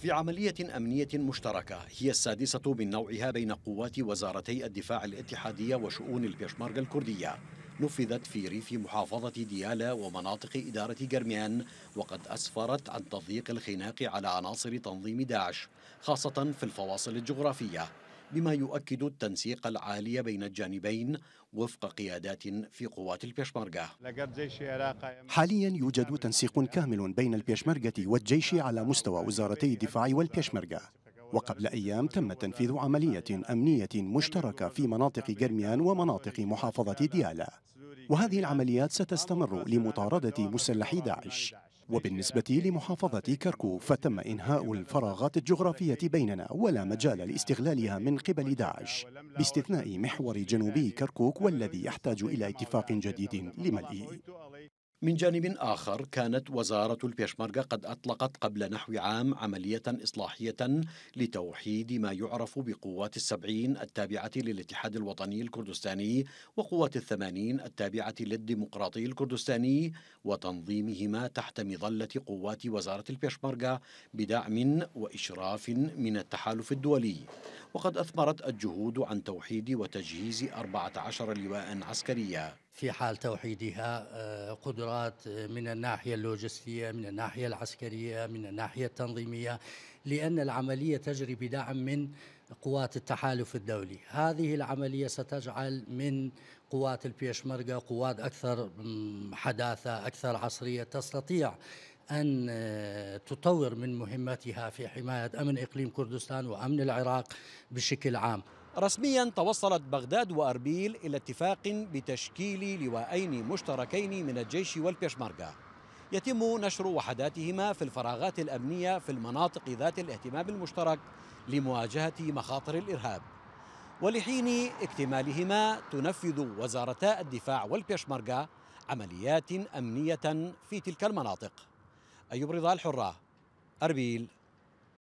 في عملية أمنية مشتركة هي السادسة من نوعها بين قوات وزارتي الدفاع الاتحادية وشؤون البيشمركة الكردية نفذت في ريف محافظة ديالا ومناطق إدارة جرميان وقد أسفرت عن تضييق الخناق على عناصر تنظيم داعش خاصة في الفواصل الجغرافية بما يؤكد التنسيق العالي بين الجانبين وفق قيادات في قوات البيشمركة حاليا يوجد تنسيق كامل بين البيشمركة والجيش على مستوى وزارتي الدفاع والبيشمركة وقبل أيام تم تنفيذ عملية أمنية مشتركة في مناطق جرميان ومناطق محافظة ديالا وهذه العمليات ستستمر لمطاردة مسلحي داعش وبالنسبة لمحافظة كركوك فتم إنهاء الفراغات الجغرافية بيننا ولا مجال لاستغلالها من قبل داعش باستثناء محور جنوبي كركوك والذي يحتاج إلى اتفاق جديد لملئه من جانب آخر كانت وزارة البيشمركة قد أطلقت قبل نحو عام عملية إصلاحية لتوحيد ما يعرف بقوات السبعين التابعة للاتحاد الوطني الكردستاني وقوات الثمانين التابعة للديمقراطي الكردستاني وتنظيمهما تحت مظلة قوات وزارة البيشمركة بدعم وإشراف من التحالف الدولي وقد أثمرت الجهود عن توحيد وتجهيز 14 لواء عسكرية في حال توحيدها آه، قدرات آه، من الناحية اللوجستية من الناحية العسكرية من الناحية التنظيمية لأن العملية تجري بدعم من قوات التحالف الدولي هذه العملية ستجعل من قوات البيشمركة قوات أكثر حداثة أكثر عصرية تستطيع أن آه، تطور من مهمتها في حماية أمن إقليم كردستان وأمن العراق بشكل عام رسميا توصلت بغداد وأربيل إلى اتفاق بتشكيل لواءين مشتركين من الجيش والبيشمركة يتم نشر وحداتهما في الفراغات الأمنية في المناطق ذات الاهتمام المشترك لمواجهة مخاطر الإرهاب ولحين اكتمالهما تنفذ وزارتا الدفاع والبيشمركة عمليات أمنية في تلك المناطق أيوب رضا الحرة أربيل